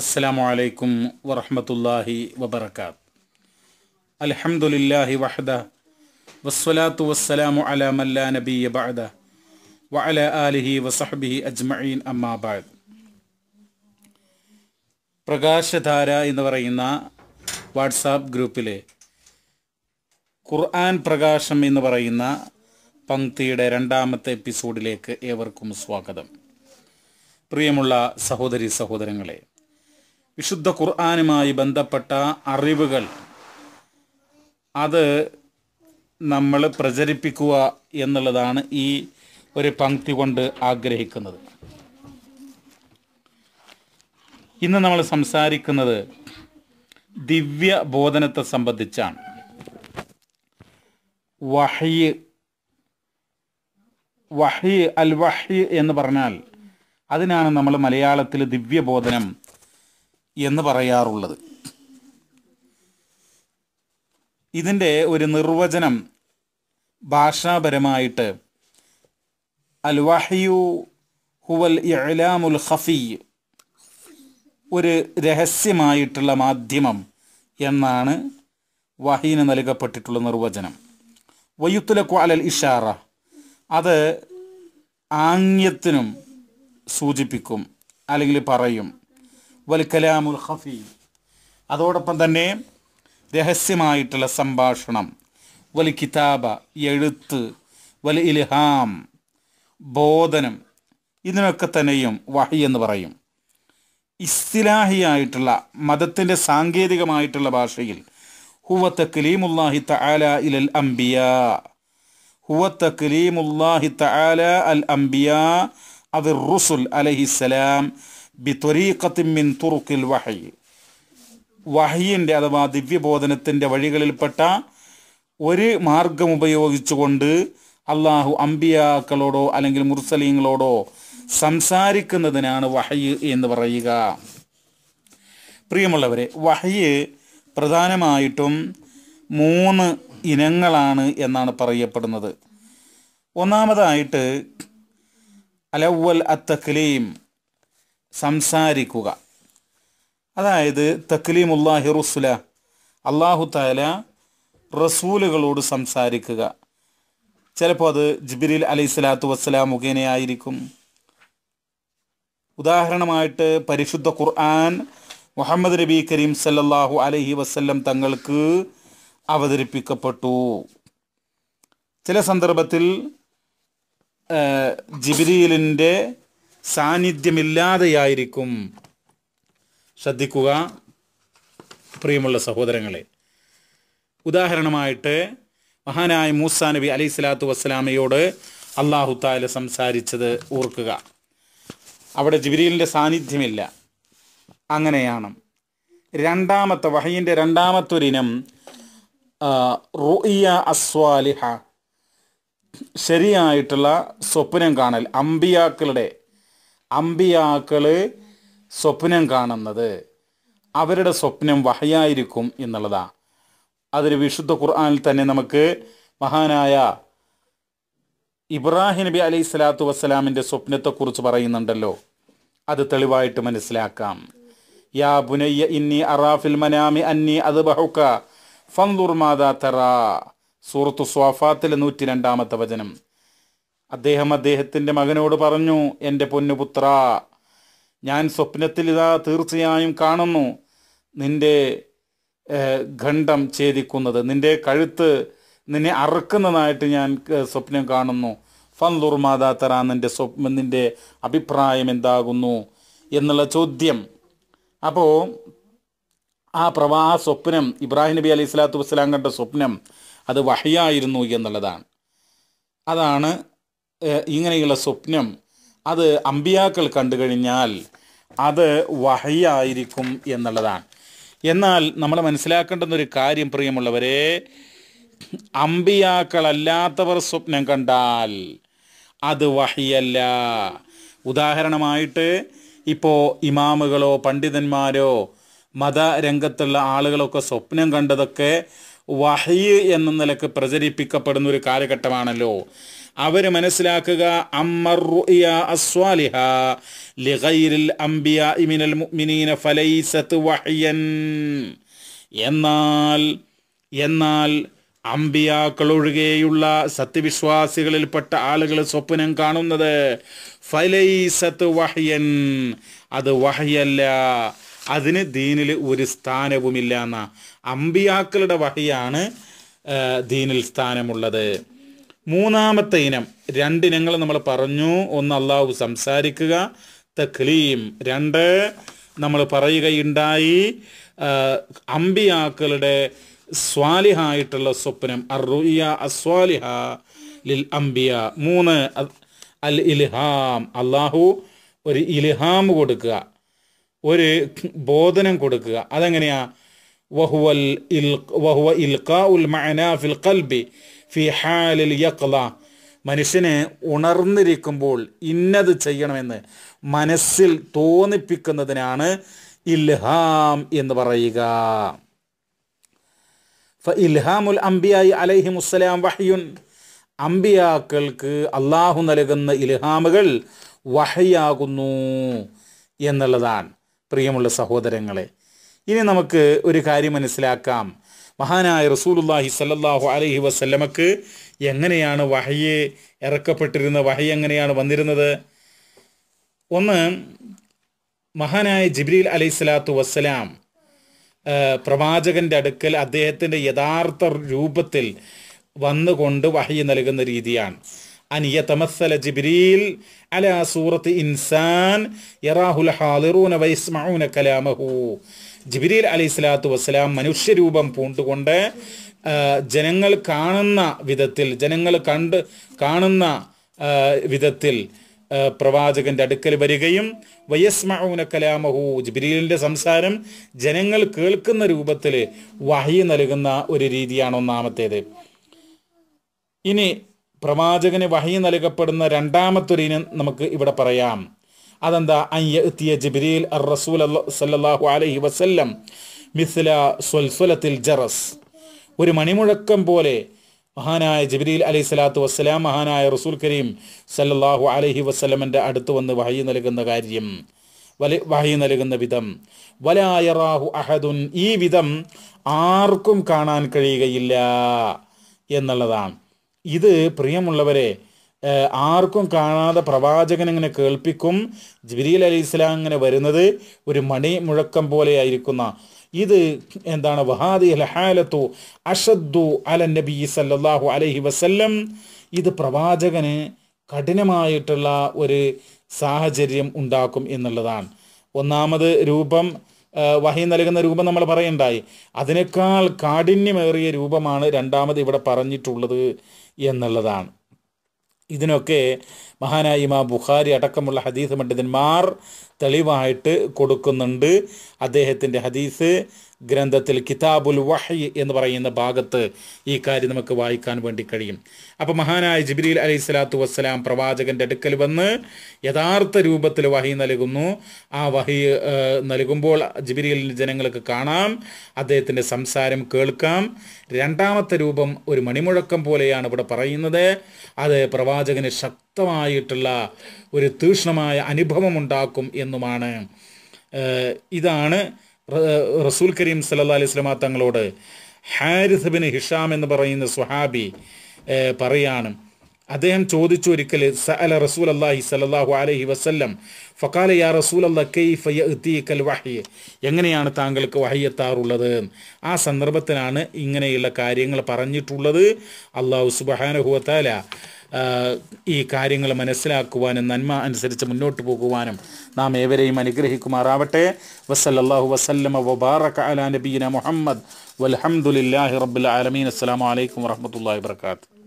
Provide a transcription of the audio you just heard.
അസ്സലാമു അലൈക്കും വറഹമത്തല്ലാഹി വബർക്കാത്ത് അലഹമുല്ലാഹി വഹദ വസ്വലാത്തു വസ്സലാമു അല മല്ലാ നബിയ ബഅദ വ ആലിഹി വസഹബിഹി അജ്മഈൻ അമ്മാബാദ് പ്രകാശധാര എന്ന് പറയുന്ന വാട്സാപ്പ് ഗ്രൂപ്പിലെ ഖുർആൻ പ്രകാശം എന്ന് പറയുന്ന പങ്ക്തിയുടെ രണ്ടാമത്തെ എപ്പിസോഡിലേക്ക് ഏവർക്കും സ്വാഗതം പ്രിയമുള്ള സഹോദരി സഹോദരങ്ങളെ വിശുദ്ധ ഖുർആാനുമായി ബന്ധപ്പെട്ട അറിവുകൾ അത് നമ്മൾ പ്രചരിപ്പിക്കുക എന്നുള്ളതാണ് ഈ ഒരു പങ്ക്തി കൊണ്ട് ആഗ്രഹിക്കുന്നത് ഇന്ന് നമ്മൾ സംസാരിക്കുന്നത് ദിവ്യ ബോധനത്തെ സംബന്ധിച്ചാണ് വഹയ് വഹി അൽ വഹി എന്ന് പറഞ്ഞാൽ അതിനാണ് നമ്മൾ മലയാളത്തിൽ ദിവ്യബോധനം എന്ന് പറയാറുള്ളത് ഇതിൻ്റെ ഒരു നിർവചനം ഭാഷാപരമായിട്ട് അൽ വഹയു ഹുവൽ ഇലാമുൽ ഹഫി ഒരു രഹസ്യമായിട്ടുള്ള മാധ്യമം എന്നാണ് വഹീന് നൽകപ്പെട്ടിട്ടുള്ള നിർവചനം വയ്യുത്തുല അലൽ ഇഷാറ അത് ആംഗ്യത്തിനും സൂചിപ്പിക്കും അല്ലെങ്കിൽ പറയും വൽ കലാമുൽ ഖഫി അതോടൊപ്പം തന്നെ രഹസ്യമായിട്ടുള്ള സംഭാഷണം വൽ കിതാബ എഴുത്ത് വൽ ഇൽഹാം ബോധനം ഇതിനൊക്കെ തന്നെയും വഹി എന്ന് പറയും ഇസ്തിലാഹിയായിട്ടുള്ള മതത്തിൻ്റെ സാങ്കേതികമായിട്ടുള്ള ഭാഷയിൽ ഹുവ തക്ലീമുല്ലാഹി തആല ഇലൽ അംബിയ ഹുവ തക്ലീമുല്ലാഹി തആല അൽ അംബിയ അവർ റുസുൽ അലഹിസ്സലാം ബിത്വരീക്കത്തിൻ തുറുക്കിൽ വഹി വഹിയിൻ്റെ അഥവാ ദിവ്യബോധനത്തിൻ്റെ വഴികളിൽപ്പെട്ട ഒരു മാർഗം ഉപയോഗിച്ചുകൊണ്ട് അള്ളാഹു അമ്പിയാക്കളോടോ അല്ലെങ്കിൽ മുർസലീങ്ങളോടോ സംസാരിക്കുന്നതിനാണ് വഹയ് എന്ന് പറയുക പ്രിയമുള്ളവരെ വഹയ് പ്രധാനമായിട്ടും മൂന്ന് ഇനങ്ങളാണ് എന്നാണ് പറയപ്പെടുന്നത് ഒന്നാമതായിട്ട് അലവൽ അത്തക്ലീം സംസാരിക്കുക അതായത് തക്ലീമുല്ലാഹി റസുല അള്ളാഹു താല റസൂലുകളോട് സംസാരിക്കുക ചിലപ്പോൾ അത് ജിബിരിൽ അലൈഹി സ്വലാത്തു വസ്സലാം മുഖേനയായിരിക്കും ഉദാഹരണമായിട്ട് പരിശുദ്ധ ഖുർആൻ മുഹമ്മദ് നബി കരീം സല്ലല്ലാഹു അലൈഹി വസ്ല്ലം തങ്ങൾക്ക് അവതരിപ്പിക്കപ്പെട്ടു ചില സന്ദർഭത്തിൽ ജിബിരിലിൻ്റെ സാന്നിധ്യമില്ലാതെയായിരിക്കും ശ്രദ്ധിക്കുക പ്രിയമുള്ള സഹോദരങ്ങളെ ഉദാഹരണമായിട്ട് മഹാനായ മൂസ നബി അലൈഹി സ്വലാത്തു വസ്സലാമയോട് അള്ളാഹു താല സംസാരിച്ചത് ഓർക്കുക അവിടെ ജിബിരിലിൻ്റെ സാന്നിധ്യമില്ല അങ്ങനെയാണ് രണ്ടാമത്തെ വഹയിൻ്റെ രണ്ടാമത്തെ ഒരിനം റുഇയ അസ്വാലിഹ ശരിയായിട്ടുള്ള സ്വപ്നം കാണൽ അമ്പിയാക്കളുടെ അമ്പിയാക്കൾ സ്വപ്നം കാണുന്നത് അവരുടെ സ്വപ്നം വഹയായിരിക്കും എന്നുള്ളതാണ് അതിൽ വിശുദ്ധ ഖുർആാനിൽ തന്നെ നമുക്ക് മഹാനായ ഇബ്രാഹിം നബി അലൈഹി സ്വലാത്തു വസ്സലാമിൻ്റെ സ്വപ്നത്തെക്കുറിച്ച് പറയുന്നുണ്ടല്ലോ അത് തെളിവായിട്ട് മനസ്സിലാക്കാം യാ ബുനയ്യ ഇന്നി അറാഫിൽ മനാമി അന്നി അത് ബഹുക്ക ഫന്ദുർ മാതാ തറ സൂറത്തു സ്വാഫാത്തിലെ നൂറ്റി രണ്ടാമത്തെ വചനം അദ്ദേഹം അദ്ദേഹത്തിൻ്റെ മകനോട് പറഞ്ഞു എൻ്റെ പൊന്നുപുത്ര ഞാൻ സ്വപ്നത്തിൽ ഇതാ തീർച്ചയായും കാണുന്നു നിൻ്റെ ഖണ്ഡം ഛേദിക്കുന്നത് നിൻ്റെ കഴുത്ത് നിന്നെ അറുക്കുന്നതായിട്ട് ഞാൻ സ്വപ്നം കാണുന്നു ഫന്ദൂർ മാതാത്തറ നിൻ്റെ സ്വപ്നം നിൻ്റെ അഭിപ്രായം എന്താകുന്നു എന്നുള്ള ചോദ്യം അപ്പോൾ ആ പ്രവാ ആ സ്വപ്നം ഇബ്രാഹിം നബി അലൈഹി സ്വലാത്തു വസ്സലാം കണ്ട സ്വപ്നം അത് വഹയായിരുന്നു എന്നുള്ളതാണ് അതാണ് ഇങ്ങനെയുള്ള സ്വപ്നം അത് അമ്പിയാക്കൾ കണ്ടു കഴിഞ്ഞാൽ അത് വഹയായിരിക്കും എന്നുള്ളതാണ് എന്നാൽ നമ്മൾ മനസ്സിലാക്കേണ്ടുന്ന ഒരു കാര്യം പ്രിയമുള്ളവരെ അമ്പിയാക്കളല്ലാത്തവർ സ്വപ്നം കണ്ടാൽ അത് വഹിയല്ല ഉദാഹരണമായിട്ട് ഇപ്പോൾ ഇമാമുകളോ പണ്ഡിതന്മാരോ മതരംഗത്തുള്ള ആളുകളൊക്കെ സ്വപ്നം കണ്ടതൊക്കെ വഹയ് എന്ന നിലക്ക് പ്രചരിപ്പിക്കപ്പെടുന്ന ഒരു കാലഘട്ടമാണല്ലോ അവർ മനസ്സിലാക്കുക അമ്മർ അസ്വാലിഹ എന്നാൽ എന്നാൽ അമ്പിയാക്കൾ ഒഴികെയുള്ള സത്യവിശ്വാസികളിൽപ്പെട്ട ആളുകൾ സ്വപ്നം കാണുന്നത് ഫലൈസത്ത് വഹയൻ അത് വഹയല്ല അതിന് ദീനിൽ ഒരു സ്ഥാനവുമില്ല എന്നാ അമ്പിയാക്കളുടെ വഹിയാണ് ദീനിൽ സ്ഥാനമുള്ളത് മൂന്നാമത്തെ ഇനം രണ്ടിനങ്ങൾ നമ്മൾ പറഞ്ഞു ഒന്ന് അള്ളാഹു സംസാരിക്കുക തക്ലീം രണ്ട് നമ്മൾ പറയുകയുണ്ടായി അമ്പിയാക്കളുടെ സ്വാലിഹായിട്ടുള്ള സ്വപ്നം അറുയ അസ്വാലിഹ ലിൽ അംബിയ മൂന്ന് അൽ ഇൽഹാം അള്ളാഹു ഒരു ഇൽഹാം കൊടുക്കുക ഒരു ബോധനം കൊടുക്കുക അതെങ്ങനെയാണ് وهو وهو إلقاء المعنى في القلب في حال اليقظة മനുഷ്യനെ ഉണർന്നിരിക്കുമ്പോൾ ഇന്നത് ചെയ്യണമെന്ന് മനസ്സിൽ തോന്നിപ്പിക്കുന്നതിനാണ് ഇൽഹാം എന്ന് പറയുക ഇൽഹാമുൽ അംബിയായി അലൈഹി മുസ്സലാം വഹയുൻ അംബിയാക്കൾക്ക് അള്ളാഹു നൽകുന്ന ഇൽഹാമുകൾ വഹയാകുന്നു എന്നുള്ളതാണ് പ്രിയമുള്ള സഹോദരങ്ങളെ ഇനി നമുക്ക് ഒരു കാര്യം മനസ്സിലാക്കാം മഹാനായ റസൂലുല്ലാഹി സല്ലാഹു അലഹി വസല്ലമക്ക് എങ്ങനെയാണ് വഹയെ ഇറക്കപ്പെട്ടിരുന്നത് വഹ എങ്ങനെയാണ് വന്നിരുന്നത് ഒന്ന് മഹാനായ ജിബ്രീൽ അലൈഹി സ്വലാത്തു വസ്സലാം പ്രവാചകന്റെ അടുക്കൽ അദ്ദേഹത്തിൻ്റെ യഥാർത്ഥ രൂപത്തിൽ വന്നുകൊണ്ട് വഹയി നൽകുന്ന രീതിയാണ് അനിയ തമസ്സല ജിബ്രീൽ അല സൂറത്ത് ഇൻസാൻ യറാഹുൽ ഹാലിറൂന വൈസ്മഊന കലാമഹു ജിബിരിൽ അലി ഇസ്ലാത്തു വസ്സലാം മനുഷ്യരൂപം പൂണ്ടുകൊണ്ട് ജനങ്ങൾ കാണുന്ന വിധത്തിൽ ജനങ്ങൾ കണ്ട് കാണുന്ന വിധത്തിൽ പ്രവാചകന്റെ അടുക്കൽ വരികയും വയസ്മൗന കലാമഹു ജിബ്രീലിന്റെ സംസാരം ജനങ്ങൾ കേൾക്കുന്ന രൂപത്തിൽ വഹി നൽകുന്ന ഒരു രീതിയാണ് ഒന്നാമത്തേത് ഇനി പ്രവാചകന് വഹി നൽകപ്പെടുന്ന രണ്ടാമത്തൊരു ഇനം നമുക്ക് ഇവിടെ പറയാം അതെന്താ അയ്യ ജബിരിൽ റസൂൽ സല്ലാഹു അലഹി വസല്ലം മിസ്ല സ്വൽസുലത്തിൽ ജറസ് ഒരു മണിമുഴക്കം പോലെ മഹാനായ ജബിരിൽ അലൈഹി സ്വലാത്തു വസ്സലാം മഹാനായ റസൂൽ കരീം സല്ലാഹു അലഹി വസ്ലമിൻ്റെ അടുത്ത് വന്ന് വഹി നൽകുന്ന കാര്യം വല വഹി നൽകുന്ന വിധം വലായറാഹു അഹദുൻ ഈ വിധം ആർക്കും കാണാൻ കഴിയുകയില്ല എന്നുള്ളതാണ് ഇത് പ്രിയമുള്ളവരെ ആർക്കും കാണാതെ പ്രവാചകൻ ഇങ്ങനെ കേൾപ്പിക്കും ജിബിരിയിൽ അലി ഇസ്ലാം ഇങ്ങനെ വരുന്നത് ഒരു മണി മുഴക്കം പോലെ ആയിരിക്കുന്ന ഇത് എന്താണ് വഹാദി ലഹാലത്തു അഷദ്ദു അല നബി സല്ലാഹു അലഹി വസല്ലം ഇത് പ്രവാചകന് കഠിനമായിട്ടുള്ള ഒരു സാഹചര്യം ഉണ്ടാക്കും എന്നുള്ളതാണ് ഒന്നാമത് രൂപം വഹി നൽകുന്ന രൂപം നമ്മൾ പറയണ്ടായി അതിനേക്കാൾ കാഠിന്യമേറിയ രൂപമാണ് രണ്ടാമത് ഇവിടെ പറഞ്ഞിട്ടുള്ളത് എന്നുള്ളതാണ് y de nuevo que മഹാനായ ഇമാം ബുഖാരി അടക്കമുള്ള ഹദീസ് പണ്ഡിതന്മാർ തെളിവായിട്ട് കൊടുക്കുന്നുണ്ട് അദ്ദേഹത്തിൻ്റെ ഹദീസ് ഗ്രന്ഥത്തിൽ കിതാബുൽ വഹി എന്ന് പറയുന്ന ഭാഗത്ത് ഈ കാര്യം നമുക്ക് വായിക്കാൻ വേണ്ടി കഴിയും അപ്പോൾ മഹാനായ ജിബ്രീൽ അലൈഹി സ്വലാത്തു വസ്സലാം പ്രവാചകൻ്റെ അടുക്കൽ വന്ന് യഥാർത്ഥ രൂപത്തിൽ വഹി നൽകുന്നു ആ വഹി നൽകുമ്പോൾ ജിബ്രീലിൻ്റെ ജനങ്ങൾക്ക് കാണാം അദ്ദേഹത്തിൻ്റെ സംസാരം കേൾക്കാം രണ്ടാമത്തെ രൂപം ഒരു മണിമുഴക്കം പോലെയാണ് ഇവിടെ പറയുന്നത് അത് പ്രവാചകന് ശക്തി ശക്തമായിട്ടുള്ള ഒരു തീക്ഷ്ണമായ ഉണ്ടാക്കും എന്നുമാണ് ഇതാണ് റസൂൽ കരീം സല്ല അലൈഹി സ്വലാ തങ്ങളോട് ഹാരിസ് ബിൻ ഹിഷാം എന്ന് പറയുന്ന സുഹാബി പറയാണ് അദ്ദേഹം ചോദിച്ചു ഒരിക്കൽ സഅല റസൂൽ അള്ളാഹി സലല്ലാഹു അലഹി വസ്ല്ലം ഫക്കാല യാ റസൂൽ അള്ളക്കൽ വഹി എങ്ങനെയാണ് താങ്കൾക്ക് വഹിയെത്താറുള്ളത് ആ സന്ദർഭത്തിലാണ് ഇങ്ങനെയുള്ള കാര്യങ്ങൾ പറഞ്ഞിട്ടുള്ളത് അള്ളാഹു സുബഹാനഹുവത്താല ഈ കാര്യങ്ങൾ മനസ്സിലാക്കുവാനും നന്മ അനുസരിച്ച് മുന്നോട്ട് പോകുവാനും നാം ഏവരെയും അനുഗ്രഹിക്കുമാറാവട്ടെ വസല്ലാഹു വസല്ലമ വബാറക് അല നബീന മുഹമ്മദ് വലഹമുല്ലാഹി റബ്ബുൽ ആലമീൻ അസ്സാം വലൈക്കും വരഹമുല്ലാ വാത്തു